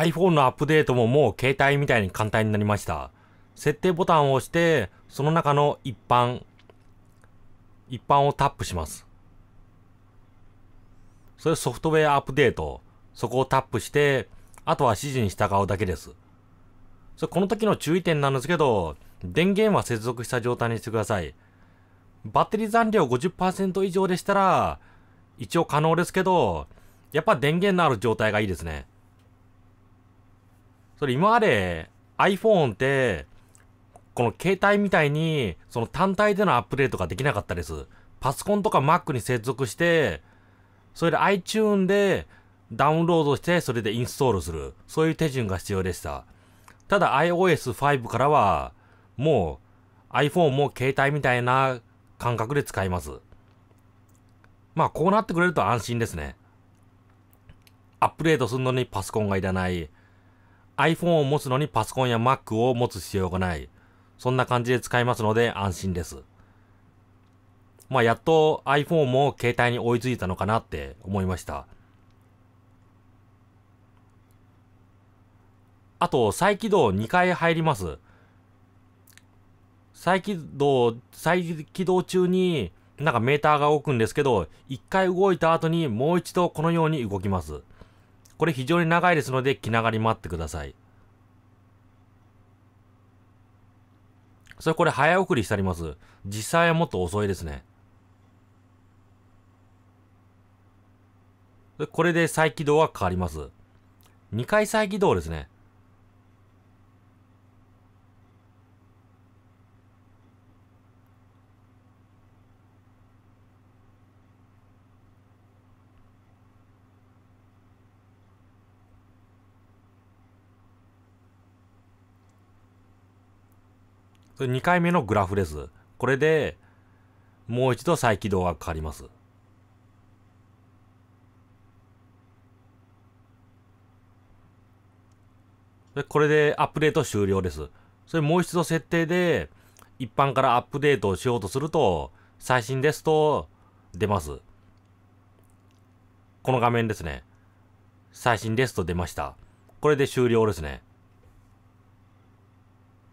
iPhone のアップデートももう携帯みたいに簡単になりました。設定ボタンを押して、その中の一般、一般をタップします。それソフトウェアアップデート、そこをタップして、あとは指示に従うだけです。それこの時の注意点なんですけど、電源は接続した状態にしてください。バッテリー残量50%以上でしたら、一応可能ですけど、やっぱ電源のある状態がいいですね。それ今まで iPhone って、この携帯みたいに、その単体でのアップデートができなかったです。パソコンとか Mac に接続して、それで iTune でダウンロードして、それでインストールする。そういう手順が必要でした。ただ iOS5 からは、もう iPhone も携帯みたいな感覚で使います。まあこうなってくれると安心ですね。アップデートするのにパソコンがいらない。iPhone を持つのにパソコンや Mac を持つ必要がない。そんな感じで使いますので安心です。まあ、やっと iPhone も携帯に追いついたのかなって思いました。あと、再起動2回入ります。再起動、再起動中に、なんかメーターが動くんですけど、1回動いた後にもう一度このように動きます。これ非常に長いですので気長に待ってください。それこれ早送りしてあります。実際はもっと遅いですね。これで再起動は変わります。2回再起動ですね。2回目のグラフです。これで、もう一度再起動がかかります。でこれでアップデート終了です。それもう一度設定で、一般からアップデートをしようとすると、最新ですと出ます。この画面ですね。最新ですと出ました。これで終了ですね。